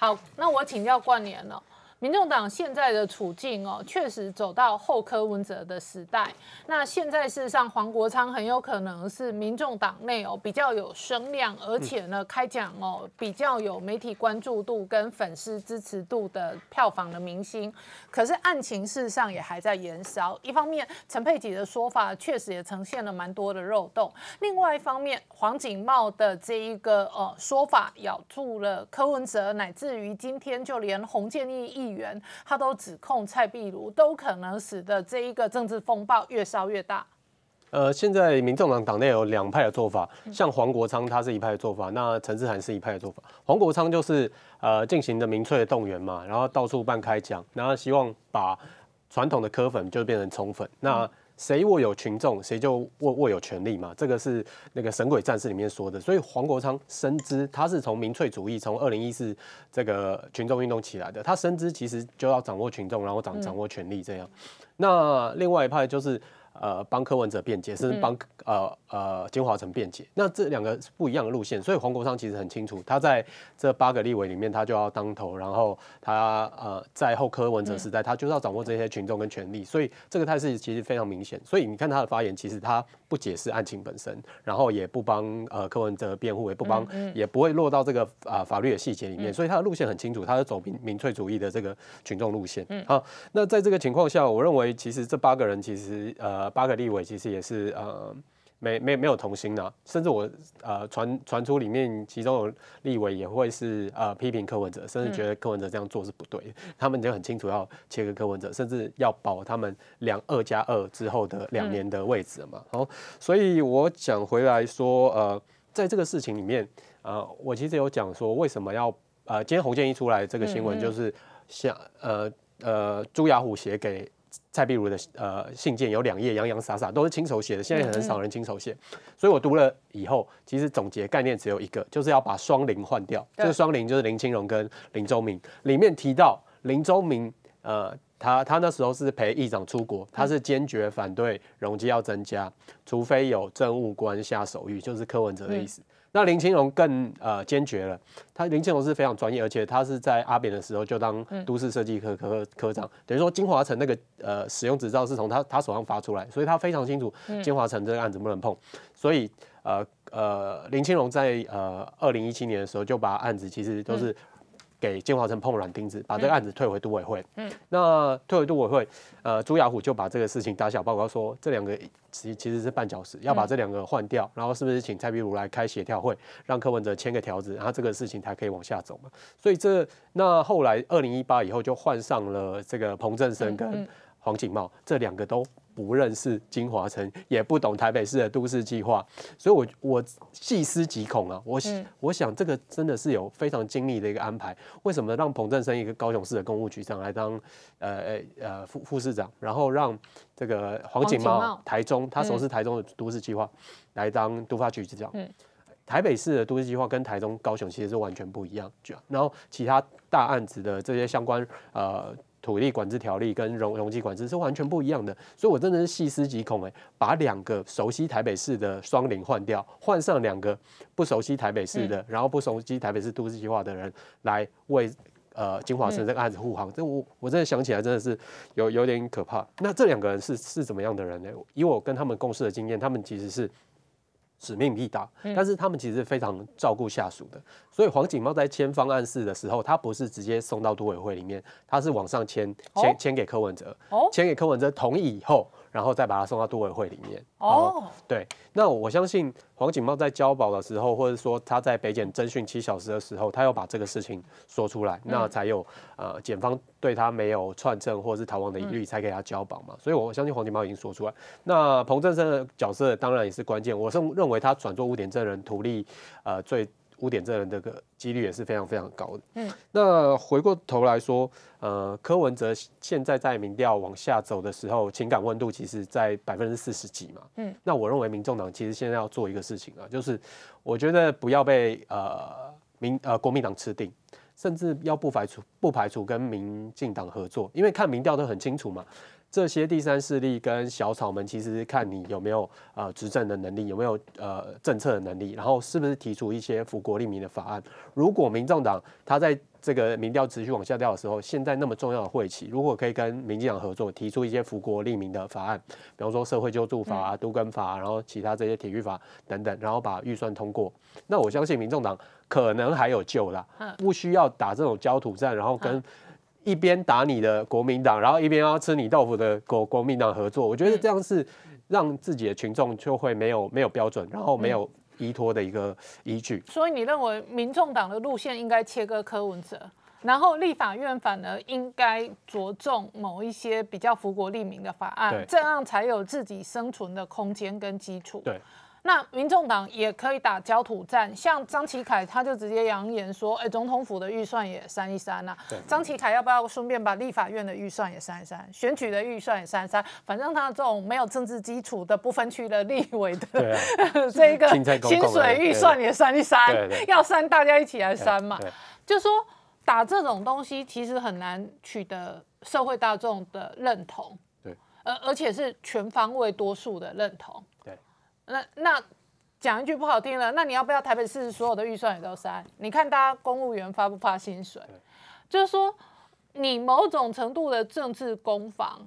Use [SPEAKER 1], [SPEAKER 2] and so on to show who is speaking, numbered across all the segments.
[SPEAKER 1] 好，那我请教冠联了。民众党现在的处境哦，确实走到后柯文哲的时代。那现在事实上，黄国昌很有可能是民众党内哦比较有声量，而且呢开讲哦比较有媒体关注度跟粉丝支持度的票房的明星。可是案情事实上也还在延烧。一方面，陈佩琪的说法确实也呈现了蛮多的漏洞；另外一方面，黄景茂的这一个呃说法咬住了柯文哲，乃至于今天就连洪建义一。员他都指控蔡壁如，都可能使得这一个政治风暴越烧越大。
[SPEAKER 2] 呃，现在民众党党内有两派的做法，像黄国昌他是一派的做法，那陈志涵是一派的做法。黄国昌就是呃进行的民粹的动员嘛，然后到处办开讲，然后希望把传统的科粉就变成冲粉。那谁握有群众，谁就握握有权力嘛，这个是那个《神鬼战士》里面说的。所以黄国昌深知他是从民粹主义，从二零一四这个群众运动起来的，他深知其实就要掌握群众，然后掌掌握权力这样。那另外一派就是。呃，帮柯文哲辩解，甚至帮呃呃金华城辩解，那这两个是不一样的路线，所以黄国昌其实很清楚，他在这八个立委里面，他就要当头，然后他呃在后柯文哲时代，他就是要掌握这些群众跟权力，所以这个态势其实非常明显，所以你看他的发言，其实他。不解释案情本身，然后也不帮呃柯文哲辩护，也不帮，也不会落到这个啊法律的细节里面，所以他的路线很清楚，他是走民民粹主义的这个群众路线。嗯，好，那在这个情况下，我认为其实这八个人其实呃八个立委其实也是呃。没没没有童心的，甚至我呃传传出里面其中有立委也会是呃批评柯文哲，甚至觉得柯文哲这样做是不对，他们就很清楚要切割柯文哲，甚至要保他们两二加二之后的两年的位置嘛。好，所以我想回来说，呃，在这个事情里面，呃，我其实有讲说为什么要呃，今天红建一出来，这个新闻就是想呃呃朱雅虎写给。蔡必如的呃信件有两页，洋洋洒洒，都是亲手写的。现在很少人亲手写，所以我读了以后，其实总结概念只有一个，就是要把双林换掉。这个双林就是林清荣跟林周明。里面提到林周明，呃，他他那时候是陪议长出国，他是坚决反对容积要增加，除非有政务官下手谕，就是柯文哲的意思。那林清荣更呃坚决了，他林清荣是非常专业，而且他是在阿扁的时候就当都市设计科科科长，等于说金华城那个呃使用执照是从他他手上发出来，所以他非常清楚金华城这个案子不能碰，所以呃呃林清荣在呃二零一七年的时候就把案子其实都是。给金华城碰软钉子，把这个案子退回都委会。嗯，那退回都委会，呃，朱亚虎就把这个事情打小报告说，这两个其其实是绊脚石，要把这两个换掉，然后是不是请蔡壁如来开协调会，让柯文哲签个条子，然后这个事情才可以往下走嘛？所以这那后来二零一八以后就换上了这个彭振生跟黄锦茂，这两个都。不认识金华城，也不懂台北市的都市计划，所以我我细思极恐啊！我我想这个真的是有非常精密的一个安排。为什么让彭振生一个高雄市的公务局长来当呃呃副副市长，然后让这个黄锦茂台中他熟悉台中的都市计划来当都发局局长？嗯，台北市的都市计划跟台中高雄其实是完全不一样。然后其他大案子的这些相关呃。土地管制条例跟容容积管制是完全不一样的，所以我真的是细思极恐哎，把两个熟悉台北市的双零换掉，换上两个不熟悉台北市的，然后不熟悉台北市都市计划的人来为呃金华城这个案子护航，这我我真的想起来真的是有有点可怕。那这两个人是是怎么样的人呢？以我跟他们共事的经验，他们其实是。使命必达，但是他们其实非常照顾下属的。所以黄锦茂在签方案四的时候，他不是直接送到都委会里面，他是往上签，签签给柯文哲，签给柯文哲同意以后。然后再把他送到都委会里面。哦，对，那我相信黄景茂在交保的时候，或者说他在北检侦讯七小时的时候，他要把这个事情说出来，那才有呃检方对他没有串证或者是逃亡的疑虑，才给他交保嘛。所以我相信黄景茂已经说出来。那彭振生的角色当然也是关键，我是认为他转做污点证人，图利呃最污点证人的个几率也是非常非常高的。嗯，那回过头来说，呃，柯文哲现在在民调往下走的时候，情感温度其实在百分之四十几嘛。嗯，那我认为民众党其实现在要做一个事情啊，就是我觉得不要被呃民呃国民党吃定，甚至要不排除不排除跟民进党合作，因为看民调都很清楚嘛。这些第三势力跟小草们其实看你有没有呃执政的能力，有没有呃政策的能力，然后是不是提出一些福国利民的法案。如果民众党他在这个民调持续往下掉的时候，现在那么重要的会期，如果可以跟民进党合作，提出一些福国利民的法案，比方说社会救助法、都根法，然后其他这些体育法等等，然后把预算通过，那我相信民众党可能还有救啦，不需要打这种焦土战，然后跟。一边打你的国民党，然后一边要吃你豆腐的国国民党合作，我觉得这样是让自己的群众就会没有没有标准，然后没有依托的一个依据。
[SPEAKER 1] 所以你认为民众党的路线应该切割柯文哲，然后立法院反而应该着重某一些比较福国利民的法案，这样才有自己生存的空间跟基础。对。那民众党也可以打焦土战，像张其凯他就直接扬言说：“哎，总统府的预算也删一删呐。”张其凯要不要顺便把立法院的预算也删一删？选举的预算也删一删？反正他这种没有政治基础的不分区的立委的这个薪水预算也删一删，要删大家一起来删嘛？就说打这种东西其实很难取得社会大众的认同，对，而而且是全方位多数的认同。那那讲一句不好听了，那你要不要台北市所有的预算也都删？你看大家公务员发不发薪水？就是说，你某种程度的政治攻防，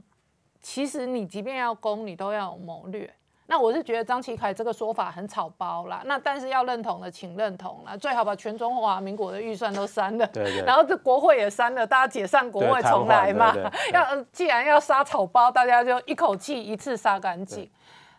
[SPEAKER 1] 其实你即便要攻，你都要有谋略。那我是觉得张其凯这个说法很草包啦。那但是要认同的，请认同啦。最好把全中华民国的预算都删了，然后这国会也删了，大家解散国会重来嘛。要既然要杀草包，大家就一口气一次杀干净。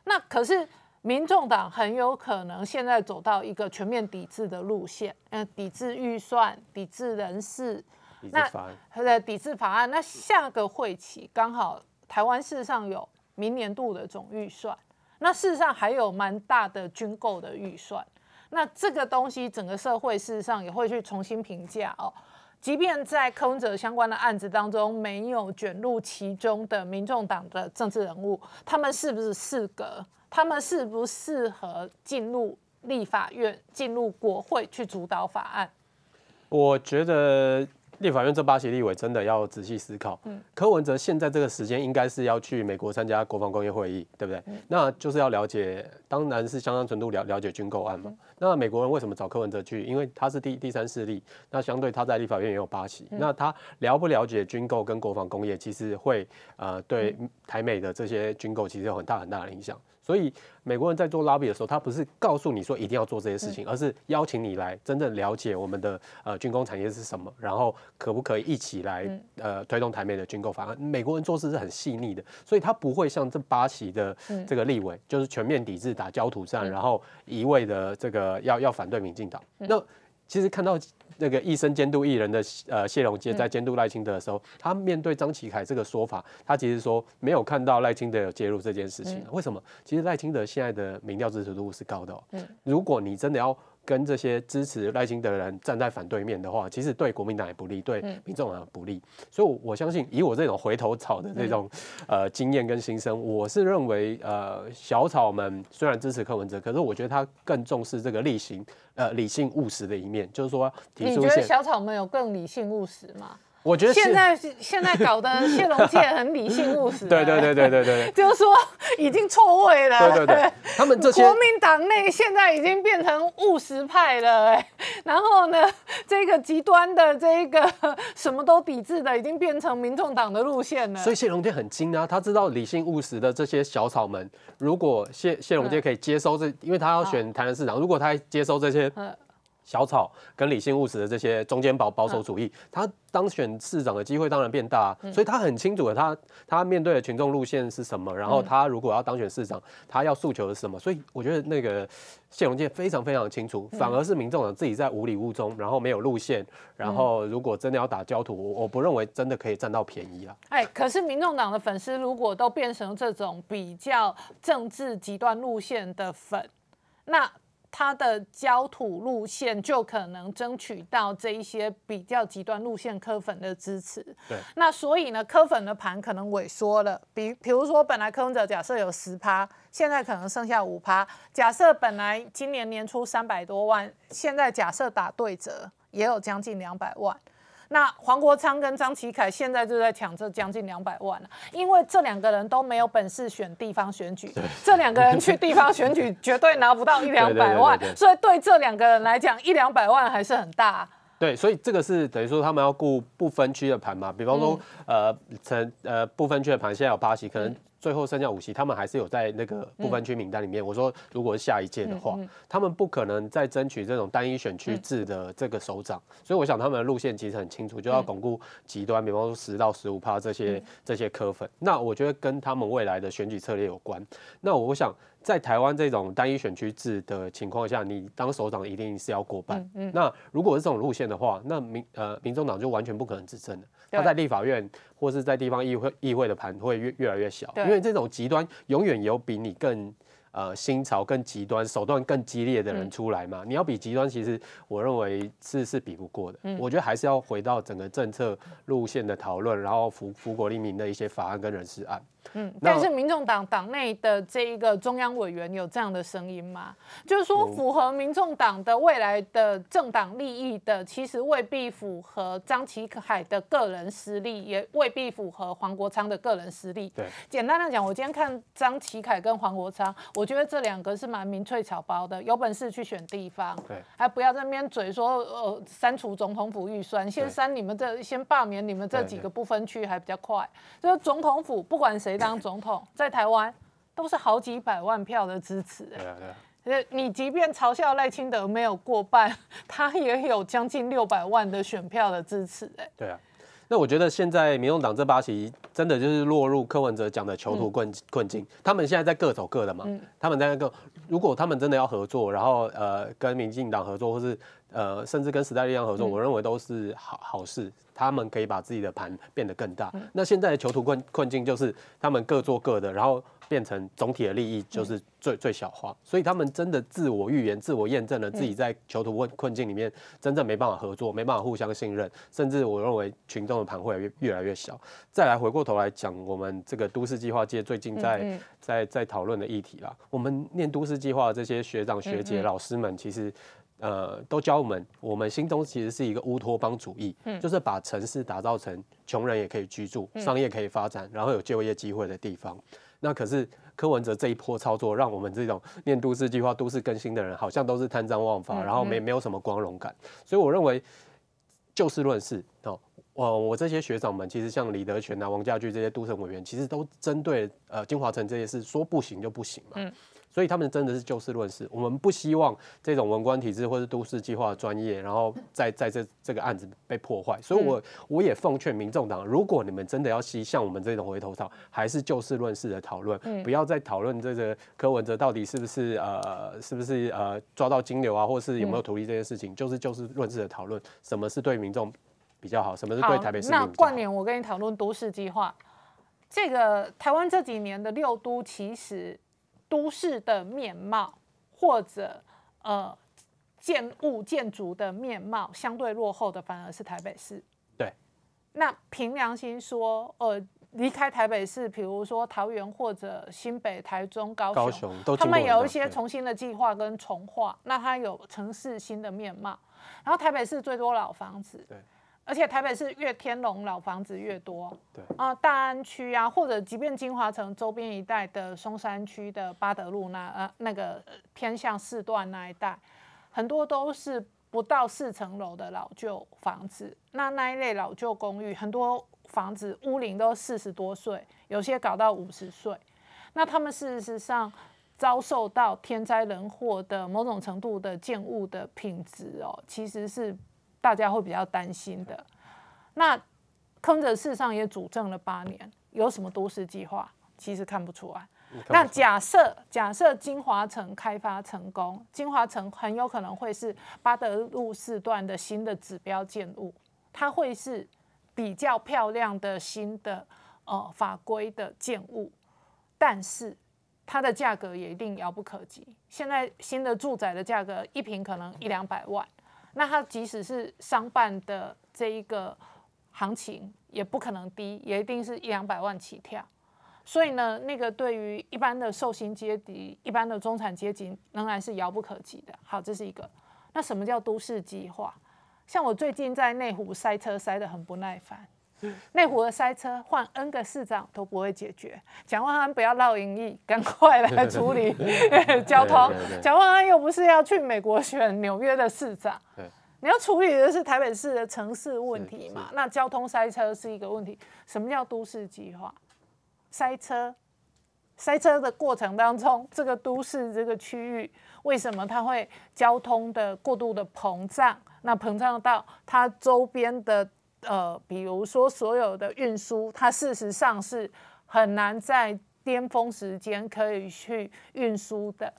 [SPEAKER 1] 那可是。民众党很有可能现在走到一个全面抵制的路线，嗯，抵制预算、抵制人事、那制的呃，抵制法案。那下个会期刚好，台湾事实上有明年度的总预算，那事实上还有蛮大的军购的预算。那这个东西，整个社会事实上也会去重新评价哦。即便在柯文哲相关的案子当中没有卷入其中的民众党的政治人物，他们是不是四个？他们适不适合进入立法院、进入国会去主导法案？
[SPEAKER 2] 我觉得立法院这八席立委真的要仔细思考。柯文哲现在这个时间应该是要去美国参加国防工业会议，对不对？那就是要了解，当然是相当程度了了解军购案嘛。那美国人为什么找柯文哲去？因为他是第第三势力，那相对他在立法院也有八席。那他了不了解军购跟国防工业，其实会呃对台美的这些军购其实有很大很大的影响。所以美国人在做 lobby 的时候，他不是告诉你说一定要做这些事情，而是邀请你来真正了解我们的呃军工产业是什么，然后可不可以一起来呃推动台美的军购法案。美国人做事是很细腻的，所以他不会像这巴西的这个立委，就是全面抵制、打焦土战，然后一味的这个要要反对民进党。那其实看到那个一生监督艺人的呃谢龙介在监督赖清德的时候，他面对张启凯这个说法，他其实说没有看到赖清德有介入这件事情。为什么？其实赖清德现在的民调支持度是高的哦。嗯，如果你真的要。跟这些支持赖清德的人站在反对面的话，其实对国民党也不利，对民众啊不利。所以，我相信以我这种回头草的这种呃经验跟心声，我是认为呃小草们虽然支持柯文哲，可是我觉得他更重视这个例行呃理性务实的一面，就是说你觉得小
[SPEAKER 1] 草们有更理性务实吗？
[SPEAKER 2] 我觉得现在
[SPEAKER 1] 现在搞得 谢龙介很理性务实，对对
[SPEAKER 2] 对对对对，
[SPEAKER 1] 就是说已经错位了。对对对，他们这些国民党内现在已经变成务实派了，哎，然后呢，这个极端的这个什么都抵制的已经变成民众党的路线了。所以
[SPEAKER 2] 谢龙介很精啊，他知道理性务实的这些小草们，如果谢谢龙介可以接收这，因为他要选台湾市长，如果他接收这些。小草跟理性务实的这些中间保保守主义，他当选市长的机会当然变大，所以他很清楚的，他他面对的群众路线是什么，然后他如果要当选市长，他要诉求是什么？所以我觉得那个谢荣健非常非常清楚，反而是民众党自己在无理雾中，然后没有路线，然后如果真的要打焦土，我不认为真的可以占到便宜啊。
[SPEAKER 1] 哎，可是民众党的粉丝如果都变成这种比较政治极端路线的粉，那。他的焦土路线就可能争取到这一些比较极端路线科粉的支持。对，那所以呢，科粉的盘可能萎缩了。比比如说，本来科粉者假设有十趴，现在可能剩下五趴。假设本来今年年初三百多万，现在假设打对折，也有将近两百万。那黄国昌跟张其凯现在就在抢这将近两百万了，因为这两个人都没有本事选地方选举，这两个人去地方选举 绝对拿不到一两百万，所以对这两个人来讲，一两百万还是很大。
[SPEAKER 2] 对，所以这个是等于说他们要顾不分区的盘嘛，比方说呃，成呃不分区的盘现在有巴西可能。最后剩下五席，他们还是有在那个不分区名单里面。我说，如果是下一届的话，他们不可能再争取这种单一选区制的这个首长，所以我想他们的路线其实很清楚，就要巩固极端，比方说十到十五趴这些这些科粉。那我觉得跟他们未来的选举策略有关。那我想在台湾这种单一选区制的情况下，你当首长一定是要过半。那如果是这种路线的话，那民呃民众党就完全不可能执政的。他在立法院或是在地方议会议会的盘会越越来越小，因为这种极端永远有比你更呃新潮、更极端、手段更激烈的人出来嘛。你要比极端，其实我认为是是比不过的。我觉得还是要回到整个政策路线的讨论，然后福福国利民的一些法案跟人事案。
[SPEAKER 1] 嗯，但是民众党党内的这一个中央委员有这样的声音吗？就是说符合民众党的未来的政党利益的，其实未必符合张其凯的个人实力，也未必符合黄国昌的个人实力。对，简单的讲，我今天看张其凯跟黄国昌，我觉得这两个是蛮民粹草包的，有本事去选地方，对，还不要在那边嘴说呃删除总统府预算，先删你们这，先罢免你们这几个不分区还比较快。就是总统府不管谁。当总统在台湾都是好几百万票的支持哎，你即便嘲笑赖清德没有过半，他也有将近六百万的选票的支持哎。对啊，
[SPEAKER 2] 那我觉得现在民进党这八其真的就是落入柯文哲讲的囚徒困困境，他们现在在各走各的嘛。嗯，他们在各，如果他们真的要合作，然后呃跟民进党合作或是。呃，甚至跟时代力量合作，我认为都是好好事。他们可以把自己的盘变得更大。那现在的囚徒困困境就是他们各做各的，然后变成总体的利益就是最最小化。所以他们真的自我预言、自我验证了自己在囚徒困困境里面真正没办法合作，没办法互相信任，甚至我认为群众的盘会越越来越小。再来回过头来讲，我们这个都市计划界最近在在在讨论的议题啦，我们念都市计划这些学长学姐、老师们其实。呃，都教我们，我们心中其实是一个乌托邦主义，嗯，就是把城市打造成穷人也可以居住、商业可以发展、然后有就业机会的地方。那可是柯文哲这一波操作，让我们这种念都市计划、都市更新的人，好像都是贪赃枉法，然后没没有什么光荣感。所以我认为，就事论事，哦，我我这些学长们，其实像李德全啊、王家驹这些都城委员，其实都针对呃金华城这些事说不行就不行嘛。所以他们真的是就事论事，我们不希望这种文官体制或者都市计划专业，然后在在这这个案子被破坏。所以，我我也奉劝民众党，如果你们真的要吸像我们这种回头草，还是就事论事的讨论，不要再讨论这个柯文哲到底是不是呃是不是呃抓到金流啊，或是有没有土地这件事情，就是就事论事的讨论，什么是对民众比较好，什么是对台北市民。那过
[SPEAKER 1] 年我跟你讨论都市计划，这个台湾这几年的六都其实。都市的面貌，或者呃，建物建筑的面貌相对落后的，反而是台北市。对，那凭良心说，呃，离开台北市，比如说桃园或者新北、台中、高雄，高雄，他们有一些重新的计划跟重化。那它有城市新的面貌。然后台北市最多老房子。而且台北是越天龙老房子越多，对啊，大安区啊，或者即便金华城周边一带的松山区的八德路那呃那个偏向四段那一带，很多都是不到四层楼的老旧房子，那那一类老旧公寓，很多房子屋龄都四十多岁，有些搞到五十岁，那他们事实上遭受到天灾人祸的某种程度的建物的品质哦，其实是。大家会比较担心的。那康泽市上也主政了八年，有什么都市计划？其实看不出来。那假设假设金华城开发成功，金华城很有可能会是巴德路四段的新的指标建物，它会是比较漂亮的新的呃法规的建物，但是它的价格也一定遥不可及。现在新的住宅的价格一平可能一两百万。那它即使是商办的这一个行情，也不可能低，也一定是一两百万起跳。所以呢，那个对于一般的受薪阶级、一般的中产阶级，仍然是遥不可及的。好，这是一个。那什么叫都市计划？像我最近在内湖塞车，塞得很不耐烦。内湖的塞车换 N 个市长都不会解决。蒋万安不要绕营役，赶快来处理 交通。蒋万安又不是要去美国选纽约的市长，你要处理的是台北市的城市问题嘛。那交通塞车是一个问题。什么叫都市计划？塞车，塞车的过程当中，这个都市这个区域为什么它会交通的过度的膨胀？那膨胀到它周边的。呃，比如说所有的运输，它事实上是很难在巅峰时间可以去运输的。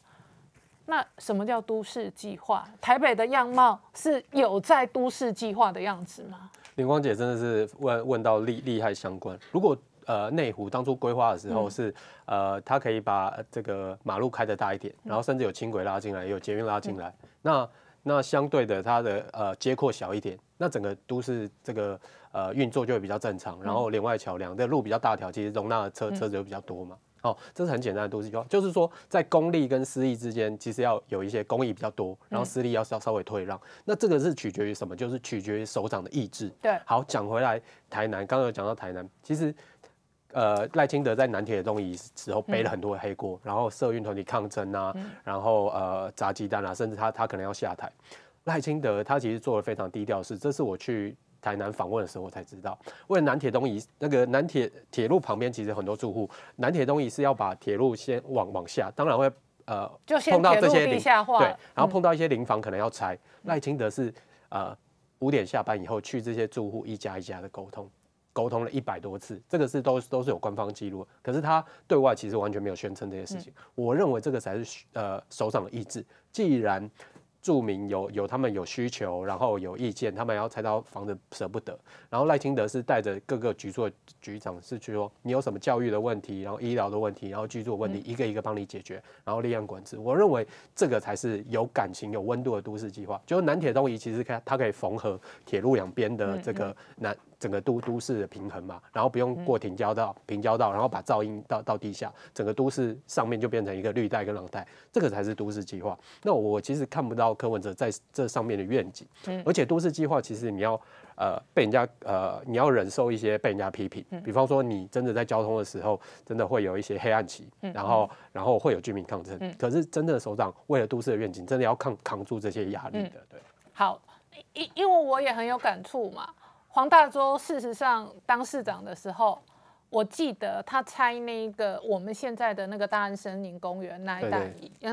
[SPEAKER 1] 那什么叫都市计划？台北的样貌是有在都市计划的样子吗？
[SPEAKER 2] 林光姐真的是问问到利利害相关。如果呃内湖当初规划的时候是呃，它可以把这个马路开的大一点，然后甚至有轻轨拉进来，有捷运拉进来，那那相对的，它的呃街阔小一点，那整个都市这个呃运作就会比较正常。然后连外桥梁的路比较大条，其实容纳车车子就比较多嘛。哦，这是很简单的都市规划，就是说在公立跟私立之间，其实要有一些公利比较多，然后私立要稍稍微退让。那这个是取决于什么？就是取决于首长的意志。对，好，讲回来，台南，刚有讲到台南，其实。呃，赖清德在南铁东移时候背了很多黑锅，然后社运团体抗争啊，然后呃炸鸡蛋啊，甚至他他可能要下台。赖清德他其实做了非常低调的事，这是我去台南访问的时候才知道。为了南铁东移，那个南铁铁路旁边其实很多住户，南铁东移是要把铁路先往往下，当然会呃碰到这些对，然后碰到一些临房可能要拆。赖清德是呃五点下班以后去这些住户一家一家的沟通。沟通了一百多次，这个是都都是有官方记录。可是他对外其实完全没有宣称这些事情。我认为这个才是呃首长的意志。既然著名有有他们有需求，然后有意见，他们要拆到房子舍不得。然后赖清德是带着各个局座局长是去说，你有什么教育的问题，然后医疗的问题，然后居住问题，一个一个帮你解决，然后立案管制。我认为这个才是有感情、有温度的都市计划。就是南铁东移，其实看它可以缝合铁路两边的这个南。整个都都市的平衡嘛，然后不用过停交道，平交道，然后把噪音到到地下，整个都市上面就变成一个绿带跟蓝带，这个才是都市计划。那我其实看不到柯文哲在这上面的愿景，而且都市计划其实你要呃被人家呃你要忍受一些被人家批评，比方说你真的在交通的时候真的会有一些黑暗期，然后然后会有居民抗争，可是真正的首长为了都市的愿景，真的要抗扛住这些压力的。
[SPEAKER 1] 对，好，因因为我也很有感触嘛。黄大洲事实上当市长的时候，我记得他拆那个我们现在的那个大安森林公园那一带，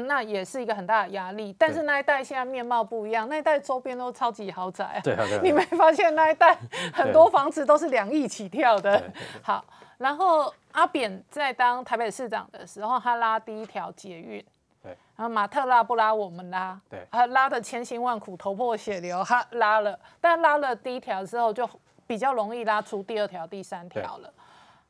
[SPEAKER 1] 那也是一个很大的压力。但是那一带现在面貌不一样，那一带周边都超级豪宅啊！你没发现那一带很多房子都是两亿起跳的？好，然后阿扁在当台北市长的时候，他拉第一条捷运。然后马特拉不拉我们拉，对，他拉的千辛万苦，头破血流，他拉了，但拉了第一条之后就比较容易拉出第二条、第三条了。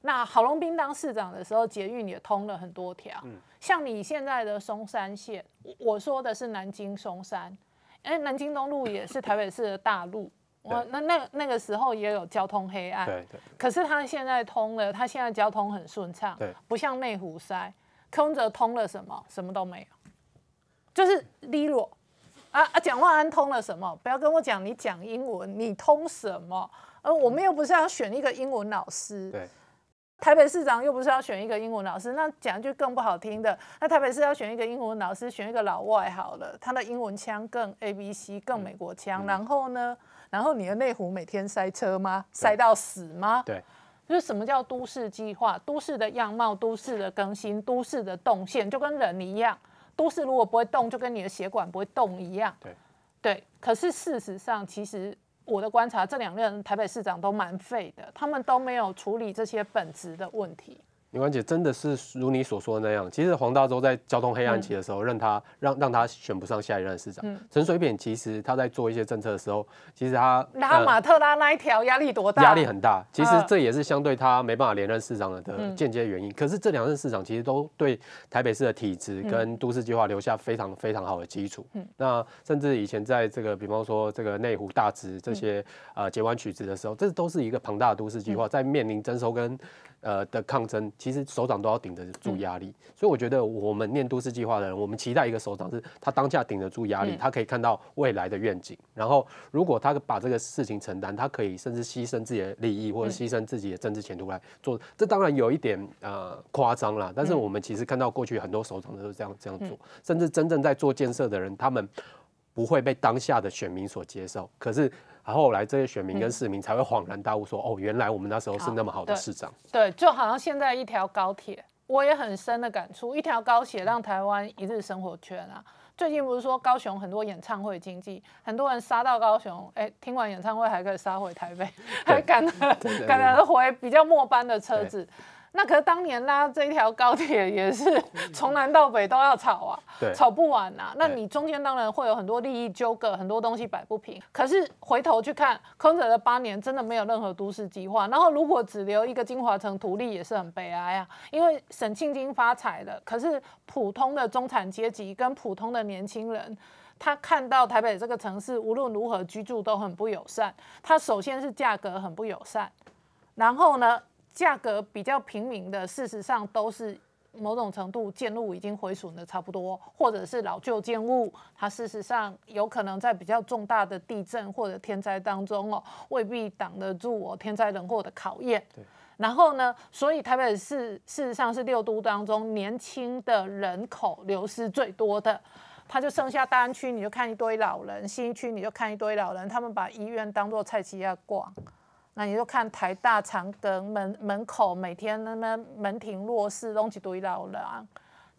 [SPEAKER 1] 那郝龙斌当市长的时候，捷运也通了很多条，像你现在的松山线，我说的是南京松山，哎，南京东路也是台北市的大路，我那那那个时候也有交通黑暗，对对，可是他现在通了，他现在交通很顺畅，对，不像内湖塞。空则通了什么？什么都没有，就是利落。啊啊，蒋万安通了什么？不要跟我讲，你讲英文，你通什么？呃，我们又不是要选一个英文老师。对。台北市长又不是要选一个英文老师，那讲就更不好听的。那台北市要选一个英文老师，选一个老外好了，他的英文腔更 A B C，更美国腔。然后呢？然后你的内湖每天塞车吗？塞到死吗？对。就是什么叫都市计划？都市的样貌、都市的更新、都市的动线，就跟人一样。都市如果不会动，就跟你的血管不会动一样。对，对。可是事实上，其实我的观察，这两任台北市长都蛮废的，他们都没有处理这些本质的问题。
[SPEAKER 2] 刘冠杰真的是如你所说的那样，其实黄大州在交通黑暗期的时候，让他让让他选不上下一任市长。陈水扁其实他在做一些政策的时候，其实他拉马
[SPEAKER 1] 特拉那一条压力多大？压力很
[SPEAKER 2] 大。其实这也是相对他没办法连任市长的间接原因。可是这两任市长其实都对台北市的体制跟都市计划留下非常非常好的基础。嗯。那甚至以前在这个比方说这个内湖大直这些呃截弯取直的时候，这都是一个庞大的都市计划，在面临征收跟呃的抗争。其实首长都要顶得住压力，所以我觉得我们念都市计划的人，我们期待一个首长是他当下顶得住压力，他可以看到未来的愿景，然后如果他把这个事情承担，他可以甚至牺牲自己的利益或者牺牲自己的政治前途来做。这当然有一点呃夸张啦，但是我们其实看到过去很多首长都是这样这样做，甚至真正在做建设的人，他们不会被当下的选民所接受，可是。然后来这些选民跟市民才会恍然大悟，说：“哦，原来我们那时候是那么好的市长。”
[SPEAKER 1] 对，就好像现在一条高铁，我也很深的感触。一条高铁让台湾一日生活圈啊！最近不是说高雄很多演唱会经济，很多人杀到高雄，哎，听完演唱会还可以杀回台北，还赶 赶得回比较末班的车子。那可是当年拉这一条高铁也是从南到北都要吵啊，吵不完啊。那你中间当然会有很多利益纠葛，很多东西摆不平。可是回头去看空着的八年，真的没有任何都市计划。然后如果只留一个金华城土地也是很悲哀啊，因为沈庆金发财了，可是普通的中产阶级跟普通的年轻人，他看到台北这个城市无论如何居住都很不友善。他首先是价格很不友善，然后呢？价格比较平民的，事实上都是某种程度建筑物已经毁损的差不多，或者是老旧建物，它事实上有可能在比较重大的地震或者天灾当中哦，未必挡得住我天灾人祸的考验。然后呢，所以台北市事实上是六都当中年轻的人口流失最多的，它就剩下大安区，你就看一堆老人；新区你就看一堆老人，他们把医院当做菜市场逛。那你就看台大长庚门门口每天那么门庭若市，拢起堆老人，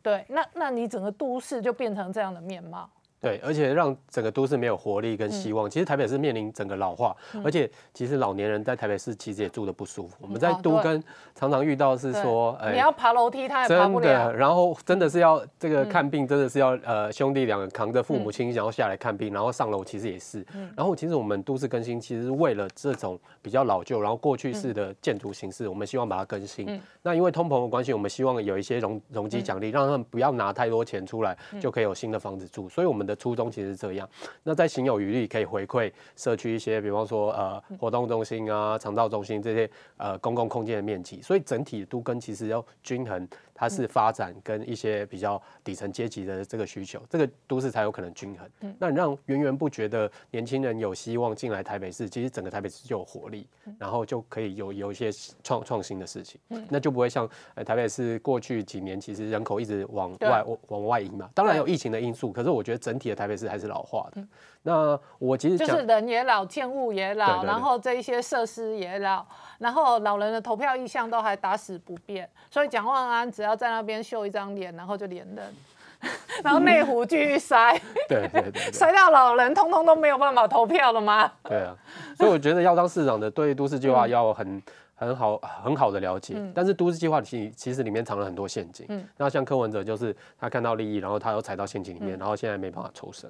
[SPEAKER 1] 对，那那你整个都市就变成这样的面貌。
[SPEAKER 2] 对，而且让整个都市没有活力跟希望。其实台北市面临整个老化，而且其实老年人在台北市其实也住的不舒服。我们在都跟常常遇到是说，你要
[SPEAKER 1] 爬楼梯他也爬不了。
[SPEAKER 2] 然后真的是要这个看病，真的是要呃兄弟两个扛着父母亲，然后下来看病，然后上楼其实也是。然后其实我们都市更新其实是为了这种比较老旧，然后过去式的建筑形式，我们希望把它更新。那因为通朋友关系，我们希望有一些容容积奖励，让他们不要拿太多钱出来就可以有新的房子住。所以我们的。初衷其实是这样，那在行有余力可以回馈社区一些，比方说呃活动中心啊、长照中心这些呃公共空间的面积，所以整体都跟其实要均衡。它是发展跟一些比较底层阶级的这个需求，这个都市才有可能均衡。那你让源源不绝的年轻人有希望进来台北市，其实整个台北市就有活力，然后就可以有有一些创创新的事情。那就不会像呃、台北市过去几年其实人口一直往外往外移嘛。当然有疫情的因素，可是我觉得整体的台北市还是老化的。那我其实就是
[SPEAKER 1] 人也老，建物也老，然后这一些设施也老，然后老人的投票意向都还打死不变。所以讲万安只。只要在那边秀一张脸，然后就连任，然后内湖继续塞，对对 对，塞到老人通通都没有办法投票了吗？
[SPEAKER 2] 对啊，所以我觉得要当市长的对都市计划要很很好很好的了解，但是都市计划其其实里面藏了很多陷阱。那像柯文哲就是他看到利益，然后他又踩到陷阱里面，然后现在没办法抽身。